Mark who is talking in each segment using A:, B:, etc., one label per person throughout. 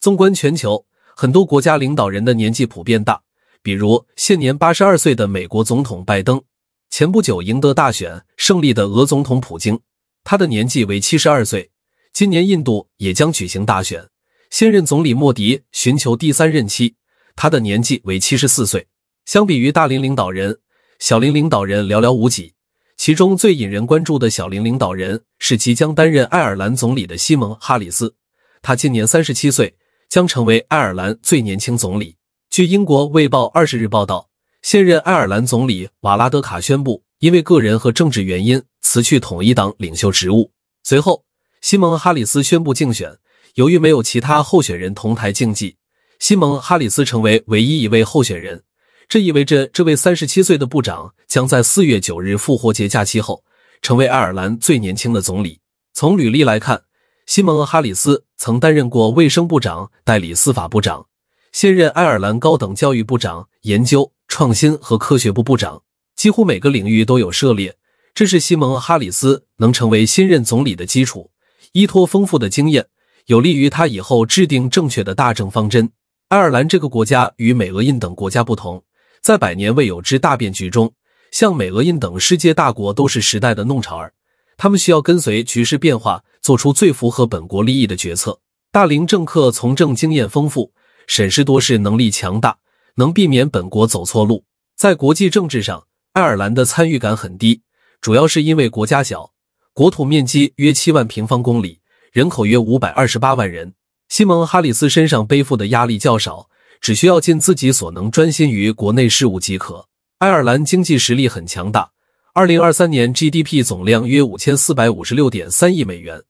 A: 纵观全球，很多国家领导人的年纪普遍大，比如现年八十二岁的美国总统拜登，前不久赢得大选胜利的俄总统普京，他的年纪为七十二岁。今年印度也将举行大选，现任总理莫迪寻求第三任期，他的年纪为七十四岁。相比于大龄领导人，小龄领导人寥寥无几。其中最引人关注的小龄领导人是即将担任爱尔兰总理的西蒙·哈里斯，他今年三十七岁。将成为爱尔兰最年轻总理。据英国《卫报》二十日报道，现任爱尔兰总理瓦拉德卡宣布，因为个人和政治原因辞去统一党领袖职务。随后，西蒙·哈里斯宣布竞选。由于没有其他候选人同台竞技，西蒙·哈里斯成为唯一一位候选人。这意味着，这位三十七岁的部长将在四月九日复活节假期后，成为爱尔兰最年轻的总理。从履历来看，西蒙·哈里斯曾担任过卫生部长、代理司法部长，现任爱尔兰高等教育部长、研究创新和科学部部长，几乎每个领域都有涉猎。这是西蒙·哈里斯能成为新任总理的基础，依托丰富的经验，有利于他以后制定正确的大政方针。爱尔兰这个国家与美、俄、印等国家不同，在百年未有之大变局中，像美、俄、印等世界大国都是时代的弄潮儿，他们需要跟随局势变化。做出最符合本国利益的决策。大龄政客从政经验丰富，审时度势能力强大，能避免本国走错路。在国际政治上，爱尔兰的参与感很低，主要是因为国家小，国土面积约七万平方公里，人口约五百二十八万人。西蒙·哈里斯身上背负的压力较少，只需要尽自己所能专心于国内事务即可。爱尔兰经济实力很强大，二零二三年 GDP 总量约五千四百五十六点三亿美元。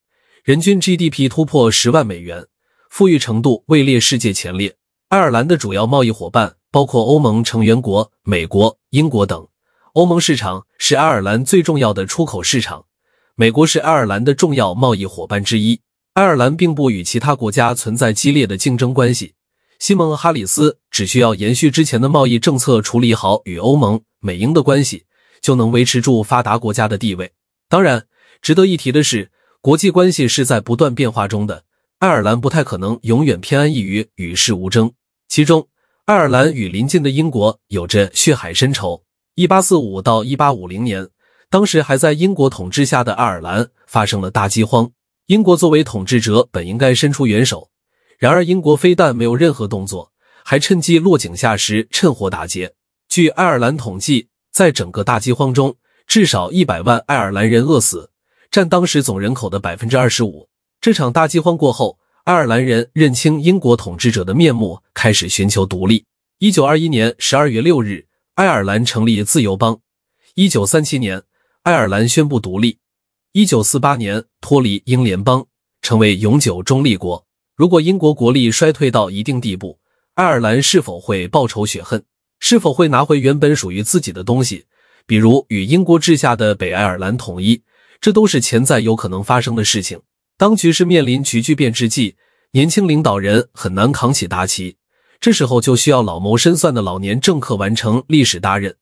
A: 人均 GDP 突破十万美元，富裕程度位列世界前列。爱尔兰的主要贸易伙伴包括欧盟成员国、美国、英国等。欧盟市场是爱尔兰最重要的出口市场，美国是爱尔兰的重要贸易伙伴之一。爱尔兰并不与其他国家存在激烈的竞争关系。西蒙·哈里斯只需要延续之前的贸易政策，处理好与欧盟、美英的关系，就能维持住发达国家的地位。当然，值得一提的是。国际关系是在不断变化中的，爱尔兰不太可能永远偏安一隅，与世无争。其中，爱尔兰与邻近的英国有着血海深仇。一八四五到一八五零年，当时还在英国统治下的爱尔兰发生了大饥荒。英国作为统治者，本应该伸出援手，然而英国非但没有任何动作，还趁机落井下石，趁火打劫。据爱尔兰统计，在整个大饥荒中，至少一百万爱尔兰人饿死。占当时总人口的百分之二十五。这场大饥荒过后，爱尔兰人认清英国统治者的面目，开始寻求独立。一九二一年十二月六日，爱尔兰成立自由邦。一九三七年，爱尔兰宣布独立。一九四八年，脱离英联邦，成为永久中立国。如果英国国力衰退到一定地步，爱尔兰是否会报仇雪恨？是否会拿回原本属于自己的东西？比如与英国治下的北爱尔兰统一？这都是潜在有可能发生的事情。当局势面临急剧变之际，年轻领导人很难扛起大旗，这时候就需要老谋深算的老年政客完成历史大任。